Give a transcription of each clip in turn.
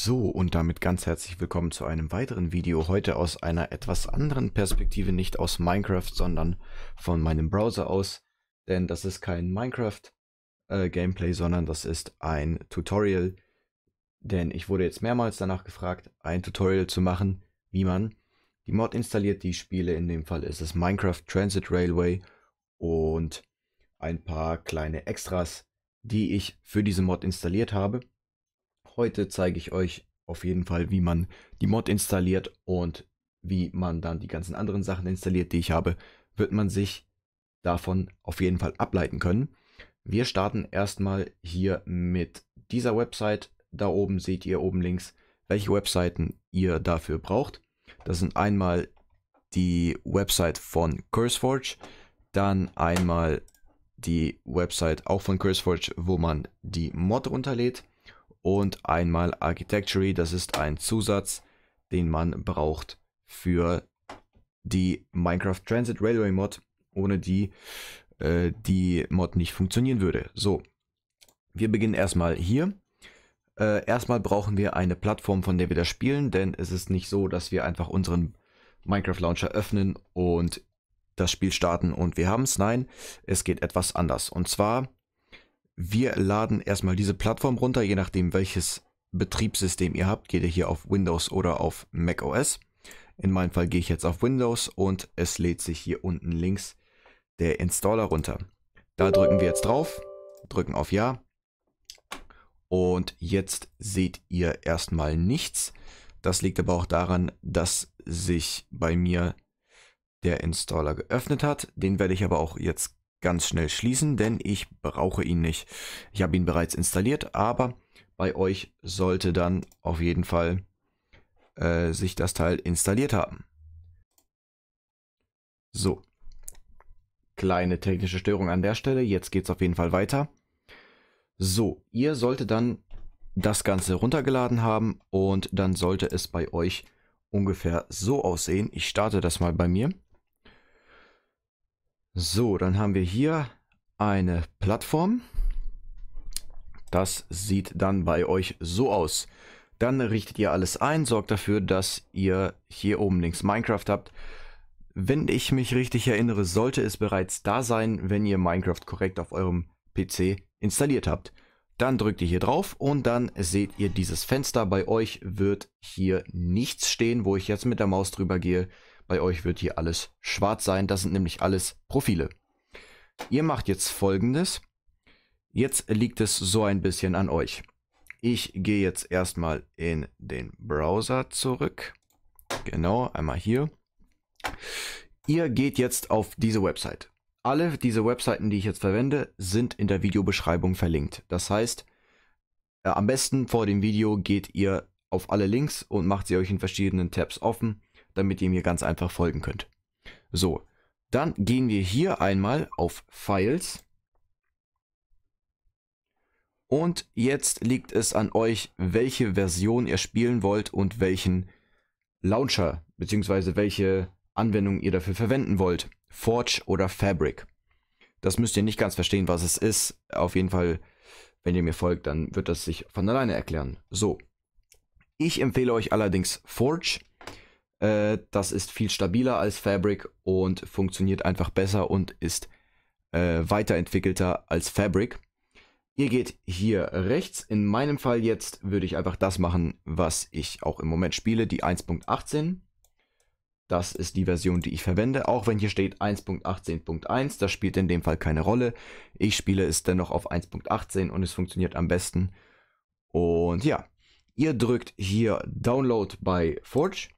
So und damit ganz herzlich willkommen zu einem weiteren Video, heute aus einer etwas anderen Perspektive, nicht aus Minecraft, sondern von meinem Browser aus, denn das ist kein Minecraft äh, Gameplay, sondern das ist ein Tutorial, denn ich wurde jetzt mehrmals danach gefragt, ein Tutorial zu machen, wie man die Mod installiert, die Spiele, in dem Fall ist es Minecraft Transit Railway und ein paar kleine Extras, die ich für diese Mod installiert habe. Heute zeige ich euch auf jeden Fall, wie man die Mod installiert und wie man dann die ganzen anderen Sachen installiert, die ich habe, wird man sich davon auf jeden Fall ableiten können. Wir starten erstmal hier mit dieser Website. Da oben seht ihr oben links, welche Webseiten ihr dafür braucht. Das sind einmal die Website von CurseForge, dann einmal die Website auch von CurseForge, wo man die Mod runterlädt und einmal Architecture, das ist ein Zusatz, den man braucht für die Minecraft Transit Railway Mod, ohne die äh, die Mod nicht funktionieren würde. So, wir beginnen erstmal hier. Äh, erstmal brauchen wir eine Plattform, von der wir das spielen, denn es ist nicht so, dass wir einfach unseren Minecraft Launcher öffnen und das Spiel starten und wir haben es. Nein, es geht etwas anders. Und zwar wir laden erstmal diese Plattform runter, je nachdem welches Betriebssystem ihr habt. Geht ihr hier auf Windows oder auf Mac OS. In meinem Fall gehe ich jetzt auf Windows und es lädt sich hier unten links der Installer runter. Da drücken wir jetzt drauf, drücken auf Ja. Und jetzt seht ihr erstmal nichts. Das liegt aber auch daran, dass sich bei mir der Installer geöffnet hat. Den werde ich aber auch jetzt ganz schnell schließen, denn ich brauche ihn nicht. Ich habe ihn bereits installiert, aber bei euch sollte dann auf jeden Fall äh, sich das Teil installiert haben. So, kleine technische Störung an der Stelle. Jetzt geht es auf jeden Fall weiter. So, ihr solltet dann das Ganze runtergeladen haben und dann sollte es bei euch ungefähr so aussehen. Ich starte das mal bei mir. So, dann haben wir hier eine Plattform. Das sieht dann bei euch so aus. Dann richtet ihr alles ein, sorgt dafür, dass ihr hier oben links Minecraft habt. Wenn ich mich richtig erinnere, sollte es bereits da sein, wenn ihr Minecraft korrekt auf eurem PC installiert habt. Dann drückt ihr hier drauf und dann seht ihr dieses Fenster. Bei euch wird hier nichts stehen, wo ich jetzt mit der Maus drüber gehe. Bei euch wird hier alles schwarz sein. Das sind nämlich alles Profile. Ihr macht jetzt folgendes. Jetzt liegt es so ein bisschen an euch. Ich gehe jetzt erstmal in den Browser zurück. Genau, einmal hier. Ihr geht jetzt auf diese Website. Alle diese Webseiten, die ich jetzt verwende, sind in der Videobeschreibung verlinkt. Das heißt, äh, am besten vor dem Video geht ihr auf alle Links und macht sie euch in verschiedenen Tabs offen damit ihr mir ganz einfach folgen könnt. So, dann gehen wir hier einmal auf Files. Und jetzt liegt es an euch, welche Version ihr spielen wollt und welchen Launcher bzw. welche Anwendung ihr dafür verwenden wollt. Forge oder Fabric. Das müsst ihr nicht ganz verstehen, was es ist. Auf jeden Fall, wenn ihr mir folgt, dann wird das sich von alleine erklären. So. Ich empfehle euch allerdings Forge. Äh, das ist viel stabiler als Fabric und funktioniert einfach besser und ist äh, weiterentwickelter als Fabric. Ihr geht hier rechts. In meinem Fall jetzt würde ich einfach das machen, was ich auch im Moment spiele, die 1.18. Das ist die Version, die ich verwende, auch wenn hier steht 1.18.1. Das spielt in dem Fall keine Rolle. Ich spiele es dennoch auf 1.18 und es funktioniert am besten. Und ja, ihr drückt hier Download bei Forge.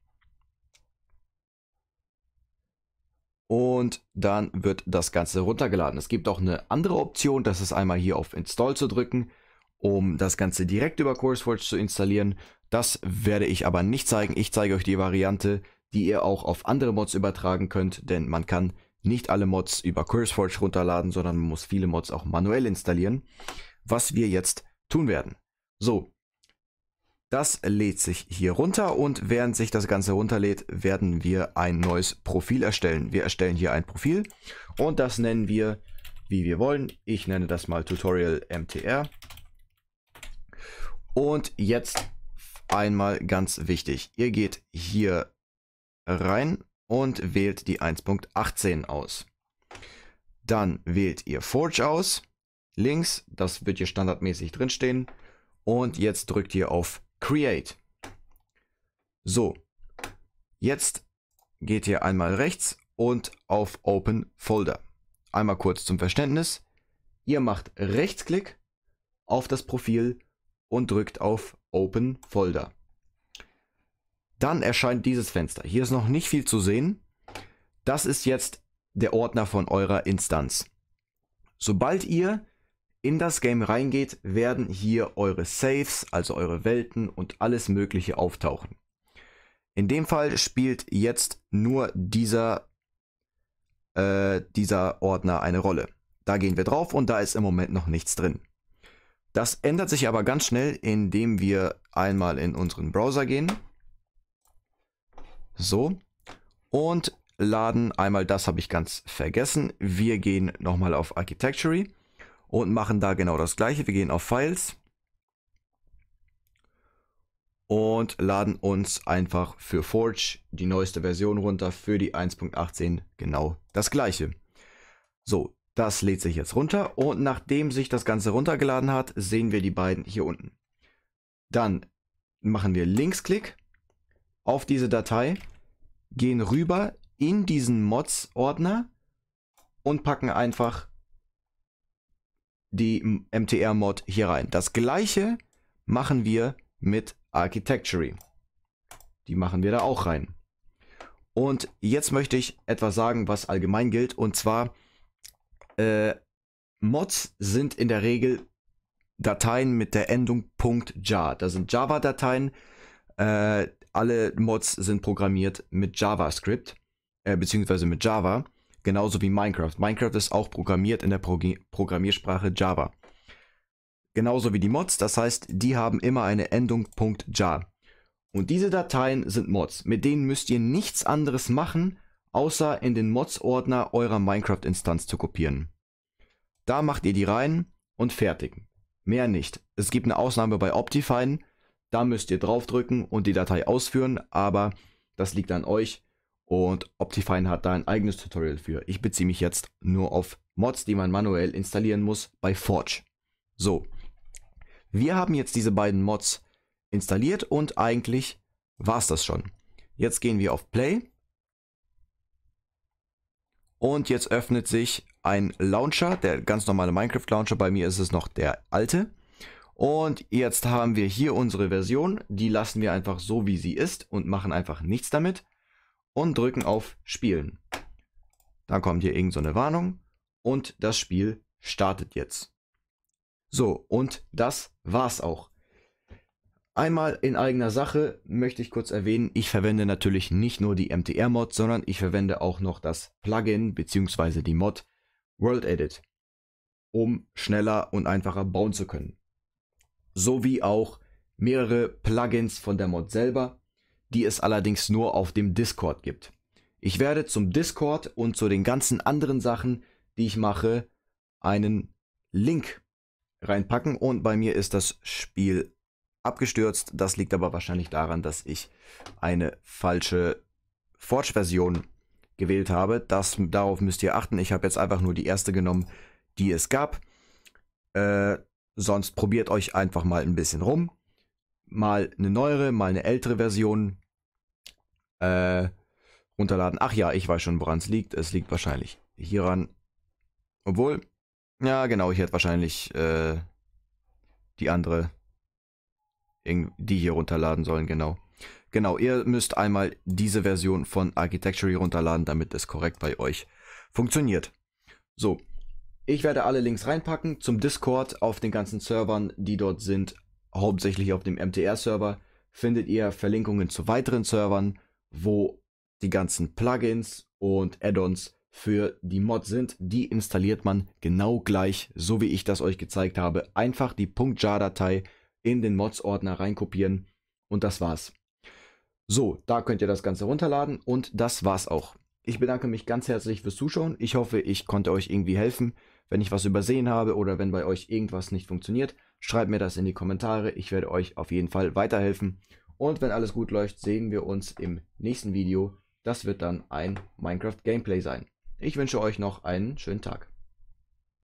und dann wird das Ganze runtergeladen. Es gibt auch eine andere Option, das ist einmal hier auf Install zu drücken, um das Ganze direkt über CourseForge zu installieren. Das werde ich aber nicht zeigen. Ich zeige euch die Variante, die ihr auch auf andere Mods übertragen könnt, denn man kann nicht alle Mods über CourseForge runterladen, sondern man muss viele Mods auch manuell installieren, was wir jetzt tun werden. So, das lädt sich hier runter und während sich das Ganze runterlädt, werden wir ein neues Profil erstellen. Wir erstellen hier ein Profil und das nennen wir, wie wir wollen. Ich nenne das mal Tutorial MTR. Und jetzt einmal ganz wichtig. Ihr geht hier rein und wählt die 1.18 aus. Dann wählt ihr Forge aus. Links, das wird hier standardmäßig drinstehen. Und jetzt drückt ihr auf Create. So, jetzt geht ihr einmal rechts und auf Open Folder. Einmal kurz zum Verständnis. Ihr macht Rechtsklick auf das Profil und drückt auf Open Folder. Dann erscheint dieses Fenster. Hier ist noch nicht viel zu sehen. Das ist jetzt der Ordner von eurer Instanz. Sobald ihr in das Game reingeht, werden hier eure Saves, also eure Welten und alles Mögliche auftauchen. In dem Fall spielt jetzt nur dieser, äh, dieser Ordner eine Rolle. Da gehen wir drauf und da ist im Moment noch nichts drin. Das ändert sich aber ganz schnell, indem wir einmal in unseren Browser gehen. So. Und laden einmal, das habe ich ganz vergessen. Wir gehen nochmal auf Architecture und machen da genau das gleiche. Wir gehen auf Files und laden uns einfach für Forge die neueste Version runter, für die 1.18 genau das gleiche. So, das lädt sich jetzt runter und nachdem sich das Ganze runtergeladen hat, sehen wir die beiden hier unten. Dann machen wir Linksklick auf diese Datei, gehen rüber in diesen Mods-Ordner und packen einfach die MTR-Mod hier rein. Das gleiche machen wir mit Architecture. Die machen wir da auch rein. Und jetzt möchte ich etwas sagen, was allgemein gilt. Und zwar, äh, Mods sind in der Regel Dateien mit der Endung .jar. Das sind Java-Dateien. Äh, alle Mods sind programmiert mit JavaScript, äh, beziehungsweise mit Java. Genauso wie Minecraft. Minecraft ist auch programmiert in der Pro Programmiersprache Java. Genauso wie die Mods, das heißt, die haben immer eine Endung .jar. Und diese Dateien sind Mods. Mit denen müsst ihr nichts anderes machen, außer in den Mods-Ordner eurer Minecraft-Instanz zu kopieren. Da macht ihr die rein und fertig. Mehr nicht. Es gibt eine Ausnahme bei Optifine. Da müsst ihr draufdrücken und die Datei ausführen, aber das liegt an euch. Und Optifine hat da ein eigenes Tutorial für. Ich beziehe mich jetzt nur auf Mods, die man manuell installieren muss bei Forge. So, wir haben jetzt diese beiden Mods installiert und eigentlich war es das schon. Jetzt gehen wir auf Play. Und jetzt öffnet sich ein Launcher, der ganz normale Minecraft Launcher. Bei mir ist es noch der alte. Und jetzt haben wir hier unsere Version. Die lassen wir einfach so, wie sie ist und machen einfach nichts damit und drücken auf Spielen. Dann kommt hier irgendeine so eine Warnung und das Spiel startet jetzt. So, und das war's auch. Einmal in eigener Sache möchte ich kurz erwähnen, ich verwende natürlich nicht nur die MTR-Mod, sondern ich verwende auch noch das Plugin bzw. die Mod World Edit, um schneller und einfacher bauen zu können. Sowie auch mehrere Plugins von der Mod selber, die es allerdings nur auf dem Discord gibt. Ich werde zum Discord und zu den ganzen anderen Sachen, die ich mache, einen Link reinpacken und bei mir ist das Spiel abgestürzt. Das liegt aber wahrscheinlich daran, dass ich eine falsche Forge-Version gewählt habe. Das, darauf müsst ihr achten. Ich habe jetzt einfach nur die erste genommen, die es gab. Äh, sonst probiert euch einfach mal ein bisschen rum. Mal eine neuere, mal eine ältere Version äh, runterladen. Ach ja, ich weiß schon, woran es liegt. Es liegt wahrscheinlich hieran. Obwohl, ja genau, ich hätte wahrscheinlich äh, die andere, die hier runterladen sollen, genau. Genau, ihr müsst einmal diese Version von Architecture runterladen, damit es korrekt bei euch funktioniert. So, ich werde alle Links reinpacken zum Discord auf den ganzen Servern, die dort sind. Hauptsächlich auf dem MTR-Server findet ihr Verlinkungen zu weiteren Servern wo die ganzen Plugins und Add-ons für die Mod sind. Die installiert man genau gleich, so wie ich das euch gezeigt habe. Einfach die .jar-Datei in den Mods-Ordner reinkopieren und das war's. So, da könnt ihr das Ganze runterladen und das war's auch. Ich bedanke mich ganz herzlich fürs Zuschauen. Ich hoffe, ich konnte euch irgendwie helfen. Wenn ich was übersehen habe oder wenn bei euch irgendwas nicht funktioniert, schreibt mir das in die Kommentare. Ich werde euch auf jeden Fall weiterhelfen. Und wenn alles gut läuft, sehen wir uns im nächsten Video. Das wird dann ein Minecraft Gameplay sein. Ich wünsche euch noch einen schönen Tag.